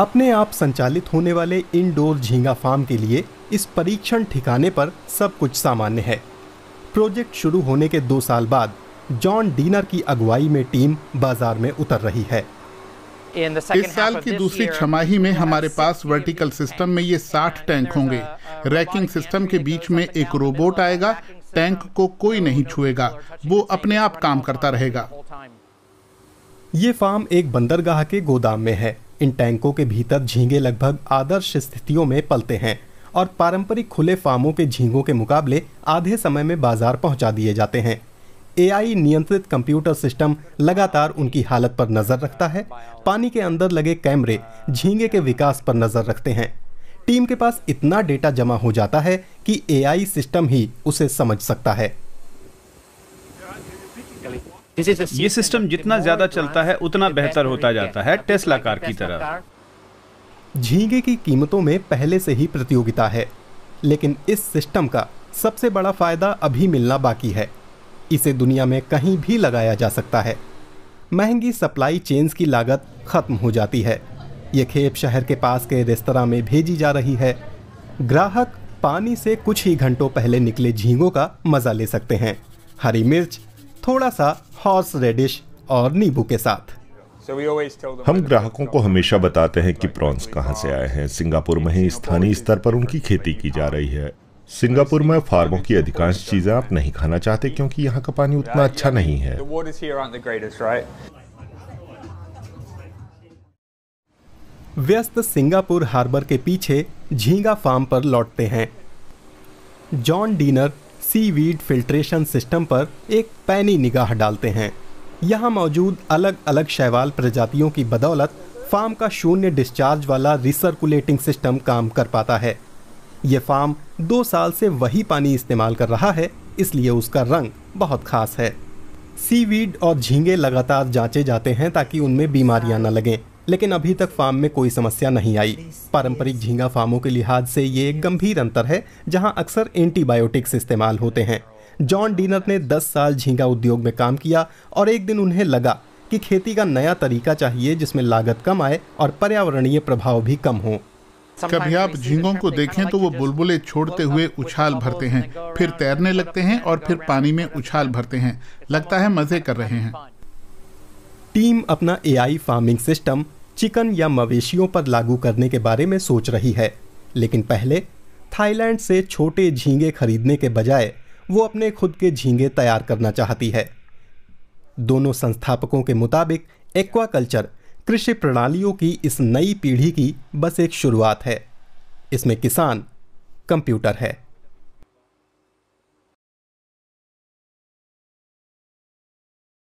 अपने आप संचालित होने वाले इनडोर झींगा फार्म के लिए इस परीक्षण ठिकाने पर सब कुछ सामान्य है प्रोजेक्ट शुरू होने के दो साल बाद जॉन डीनर की अगुवाई में टीम बाजार में उतर रही है इस साल की दूसरी छमाही में हमारे पास वर्टिकल सिस्टम में ये 60 टैंक होंगे रैकिंग सिस्टम के बीच में एक रोबोट आएगा टैंक को कोई नहीं छुएगा वो अपने आप काम करता रहेगा ये फार्म एक बंदरगाह के गोदाम में है इन टैंकों के भीतर झींगे लगभग आदर्श स्थितियों में पलते हैं और पारंपरिक खुले फार्मों के झींगों के मुकाबले आधे समय में बाजार पहुंचा दिए जाते हैं एआई नियंत्रित कंप्यूटर सिस्टम लगातार उनकी हालत पर नजर रखता है पानी के अंदर लगे कैमरे झींगे के विकास पर नजर रखते हैं टीम के पास इतना डेटा जमा हो जाता है कि एआई सिस्टम ही उसे समझ सकता है ये सिस्टम जितना ज्यादा चलता है उतना बेहतर होता जाता है टेस्ला कार की तरह झींगे की कीमतों में पहले से ही प्रतियोगिता है लेकिन इस सिस्टम का सबसे बड़ा फायदा अभी मिलना बाकी है इसे दुनिया में कहीं भी लगाया जा सकता है महंगी सप्लाई चेन्स की लागत खत्म हो जाती है ये खेप शहर के पास के रेस्तरा में भेजी जा रही है ग्राहक पानी से कुछ ही घंटों पहले निकले झींगों का मजा ले सकते हैं हरी मिर्च थोड़ा सा हॉर्स रेडिश और नींबू के साथ हम ग्राहकों को हमेशा बताते हैं कि प्रॉन्स कहाँ से आए हैं सिंगापुर में ही स्थानीय स्तर पर उनकी खेती की जा रही है सिंगापुर में फार्मों की अधिकांश चीजें आप नहीं खाना चाहते क्योंकि यहाँ का पानी उतना अच्छा नहीं है व्यस्त सिंगापुर हार्बर के पीछे झींगा फार्म पर लौटते हैं जॉन डीनर सीवीड फिल्ट्रेशन सिस्टम पर एक पैनी निगाह डालते हैं यहाँ मौजूद अलग अलग शैवाल प्रजातियों की बदौलत फार्म का शून्य डिस्चार्ज वाला रिसर्कुलेटिंग सिस्टम काम कर पाता है ये फार्म दो साल से वही पानी इस्तेमाल कर रहा है इसलिए उसका रंग बहुत खास है सीवीड और झींगे लगातार जांचे जाते हैं ताकि उनमें बीमारियां न लगें लेकिन अभी तक फार्म में कोई समस्या नहीं आई पारंपरिक झींगा फार्मों के लिहाज से ये एक गंभीर अंतर है जहां अक्सर एंटीबायोटिक्स इस्तेमाल होते हैं जॉन डीनर ने 10 साल झींगा उद्योग में काम किया और एक दिन उन्हें लगा कि खेती का नया तरीका चाहिए जिसमें लागत कम आए और पर्यावरणीय प्रभाव भी कम हो कभी आप झींगों को देखें तो वो बुलबुले छोड़ते हुए उछाल भरते हैं फिर तैरने लगते हैं और फिर पानी में उछाल भरते हैं लगता है मजे कर रहे हैं टीम अपना एआई फार्मिंग सिस्टम चिकन या मवेशियों पर लागू करने के बारे में सोच रही है लेकिन पहले थाईलैंड से छोटे झींगे खरीदने के बजाय वो अपने खुद के झींगे तैयार करना चाहती है दोनों संस्थापकों के मुताबिक एक्वाकल्चर कृषि प्रणालियों की इस नई पीढ़ी की बस एक शुरुआत है इसमें किसान कंप्यूटर है